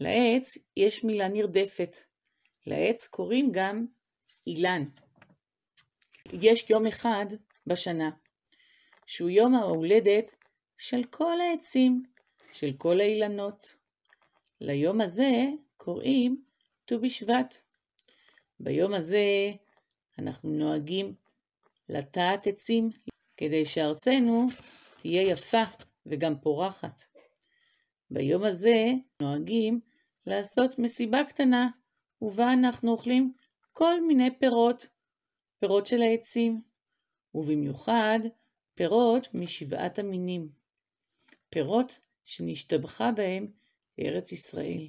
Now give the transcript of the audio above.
לעץ יש מילה נרדפת. לעץ קוראים גם אילן. יש יום אחד בשנה, שהוא יום ההולדת של כל העצים, של כל האילנות. ליום הזה קוראים ט"ו בשבט. ביום הזה אנחנו נוהגים לטעת עצים כדי שארצנו תהיה יפה וגם פורחת. ביום הזה נוהגים לעשות מסיבה קטנה, ובה אנחנו אוכלים כל מיני פירות, פירות של העצים, ובמיוחד פירות משבעת המינים, פירות שנשתבחה בהם ארץ ישראל.